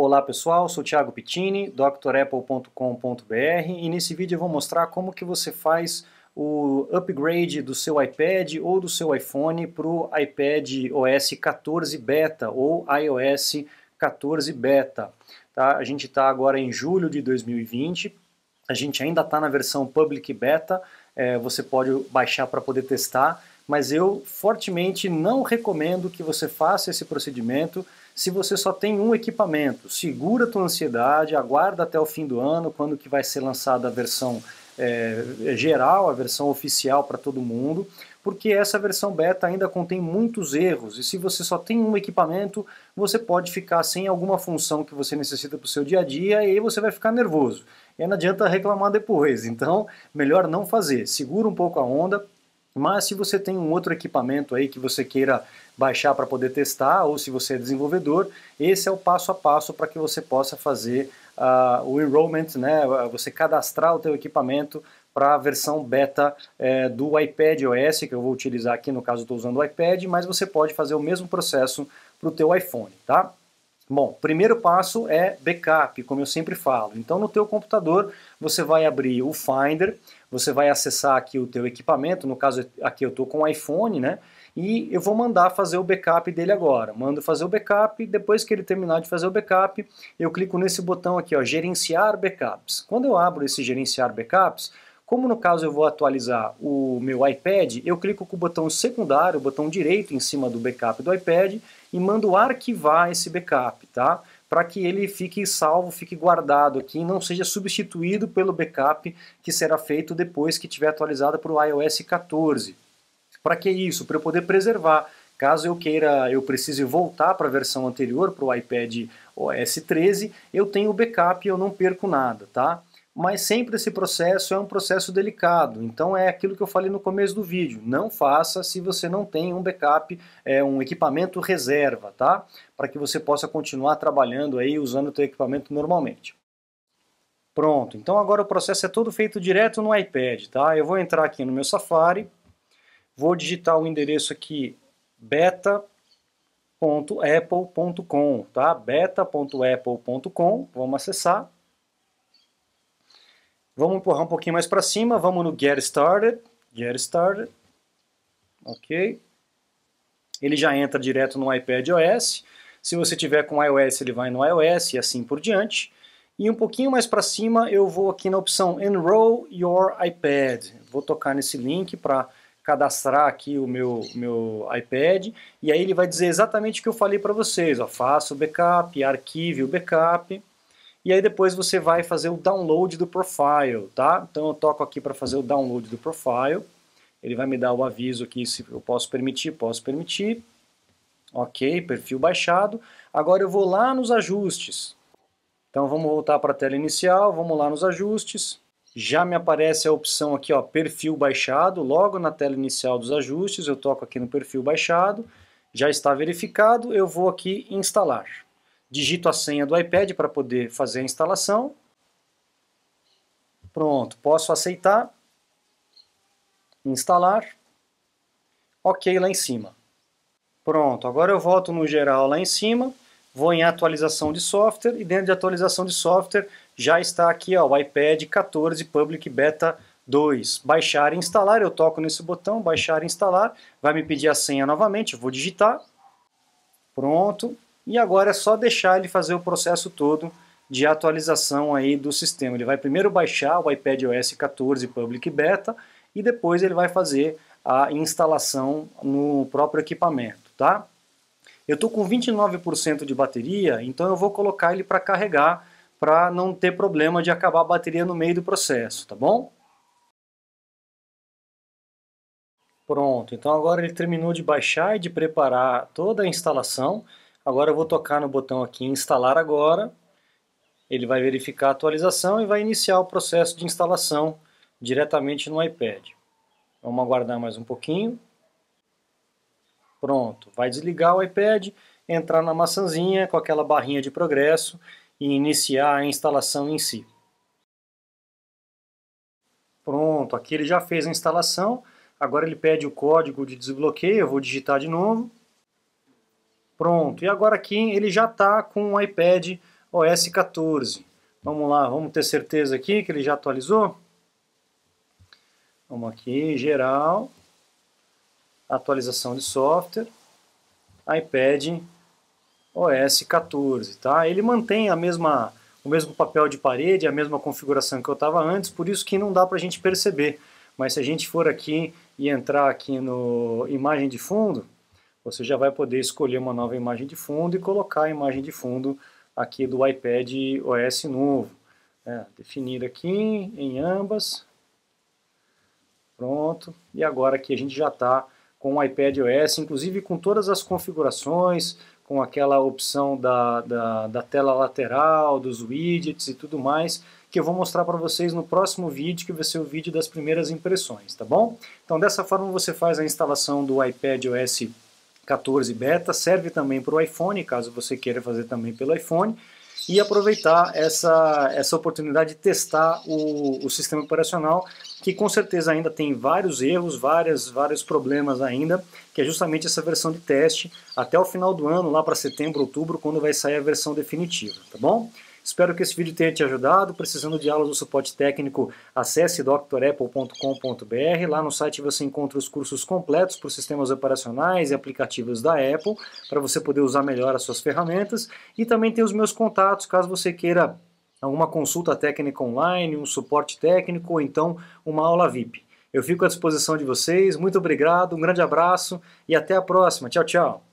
Olá pessoal, sou Thiago Pittini, drapple.com.br e nesse vídeo eu vou mostrar como que você faz o upgrade do seu iPad ou do seu iPhone para o iPad OS 14 Beta ou iOS 14 Beta. Tá? A gente está agora em julho de 2020, a gente ainda está na versão Public Beta, é, você pode baixar para poder testar, mas eu fortemente não recomendo que você faça esse procedimento se você só tem um equipamento. Segura tua ansiedade, aguarda até o fim do ano, quando que vai ser lançada a versão é, geral, a versão oficial para todo mundo, porque essa versão beta ainda contém muitos erros. E se você só tem um equipamento, você pode ficar sem alguma função que você necessita para o seu dia a dia e aí você vai ficar nervoso. E não adianta reclamar depois. Então, melhor não fazer. Segura um pouco a onda, mas se você tem um outro equipamento aí que você queira baixar para poder testar, ou se você é desenvolvedor, esse é o passo a passo para que você possa fazer uh, o enrollment, né? Você cadastrar o teu equipamento para a versão beta é, do iPad OS, que eu vou utilizar aqui, no caso estou usando o iPad, mas você pode fazer o mesmo processo para o teu iPhone, tá? Bom, primeiro passo é backup, como eu sempre falo. Então no teu computador você vai abrir o Finder, você vai acessar aqui o teu equipamento, no caso aqui eu estou com o iPhone, né? E eu vou mandar fazer o backup dele agora. Mando fazer o backup, depois que ele terminar de fazer o backup, eu clico nesse botão aqui, ó, gerenciar backups. Quando eu abro esse gerenciar backups, como no caso eu vou atualizar o meu iPad, eu clico com o botão secundário, o botão direito em cima do backup do iPad e mando arquivar esse backup, tá? para que ele fique salvo, fique guardado aqui, e não seja substituído pelo backup que será feito depois que tiver atualizado para o iOS 14. Para que isso? Para eu poder preservar. Caso eu queira, eu precise voltar para a versão anterior, para o iPad OS 13, eu tenho o backup e eu não perco nada, tá? mas sempre esse processo é um processo delicado. Então é aquilo que eu falei no começo do vídeo. Não faça se você não tem um backup, é, um equipamento reserva, tá? Para que você possa continuar trabalhando aí usando o seu equipamento normalmente. Pronto, então agora o processo é todo feito direto no iPad, tá? Eu vou entrar aqui no meu Safari, vou digitar o endereço aqui beta.apple.com, tá? beta.apple.com, vamos acessar. Vamos empurrar um pouquinho mais para cima, vamos no Get Started, Get Started, ok. Ele já entra direto no iPad OS, se você tiver com iOS ele vai no iOS e assim por diante. E um pouquinho mais para cima eu vou aqui na opção Enroll Your iPad, vou tocar nesse link para cadastrar aqui o meu, meu iPad, e aí ele vai dizer exatamente o que eu falei para vocês, ó, faça o backup, arquive o backup, e aí depois você vai fazer o download do profile, tá? Então eu toco aqui para fazer o download do profile, ele vai me dar o aviso aqui se eu posso permitir, posso permitir, ok, perfil baixado, agora eu vou lá nos ajustes, então vamos voltar para a tela inicial, vamos lá nos ajustes, já me aparece a opção aqui, ó, perfil baixado, logo na tela inicial dos ajustes, eu toco aqui no perfil baixado, já está verificado, eu vou aqui instalar digito a senha do iPad para poder fazer a instalação. Pronto, posso aceitar, instalar, ok lá em cima. Pronto, agora eu volto no geral lá em cima, vou em atualização de software e dentro de atualização de software já está aqui ó, o iPad 14 Public Beta 2. Baixar e instalar, eu toco nesse botão, baixar e instalar, vai me pedir a senha novamente, vou digitar. Pronto, e agora é só deixar ele fazer o processo todo de atualização aí do sistema. Ele vai primeiro baixar o iPad OS 14 Public Beta e depois ele vai fazer a instalação no próprio equipamento, tá? Eu estou com 29% de bateria, então eu vou colocar ele para carregar para não ter problema de acabar a bateria no meio do processo, tá bom? Pronto, então agora ele terminou de baixar e de preparar toda a instalação. Agora eu vou tocar no botão aqui instalar agora. Ele vai verificar a atualização e vai iniciar o processo de instalação diretamente no iPad. Vamos aguardar mais um pouquinho. Pronto, vai desligar o iPad, entrar na maçãzinha com aquela barrinha de progresso e iniciar a instalação em si. Pronto, aqui ele já fez a instalação, agora ele pede o código de desbloqueio, eu vou digitar de novo. Pronto, e agora aqui ele já está com o iPad OS 14. Vamos lá, vamos ter certeza aqui que ele já atualizou. Vamos aqui, geral, atualização de software, iPad OS 14, tá? Ele mantém a mesma, o mesmo papel de parede, a mesma configuração que eu estava antes, por isso que não dá para a gente perceber. Mas se a gente for aqui e entrar aqui no imagem de fundo, você já vai poder escolher uma nova imagem de fundo e colocar a imagem de fundo aqui do iPad OS novo. É, definir aqui em ambas. Pronto. E agora aqui a gente já está com o iPad OS, inclusive com todas as configurações, com aquela opção da, da, da tela lateral, dos widgets e tudo mais, que eu vou mostrar para vocês no próximo vídeo, que vai ser o vídeo das primeiras impressões, tá bom? Então dessa forma você faz a instalação do iPad OS 14 beta, serve também para o iPhone, caso você queira fazer também pelo iPhone, e aproveitar essa, essa oportunidade de testar o, o sistema operacional, que com certeza ainda tem vários erros, várias, vários problemas ainda, que é justamente essa versão de teste, até o final do ano, lá para setembro, outubro, quando vai sair a versão definitiva, tá bom? Espero que esse vídeo tenha te ajudado. Precisando de aulas do suporte técnico, acesse drapple.com.br. Lá no site você encontra os cursos completos para os sistemas operacionais e aplicativos da Apple, para você poder usar melhor as suas ferramentas. E também tem os meus contatos, caso você queira alguma consulta técnica online, um suporte técnico ou então uma aula VIP. Eu fico à disposição de vocês. Muito obrigado, um grande abraço e até a próxima. Tchau, tchau.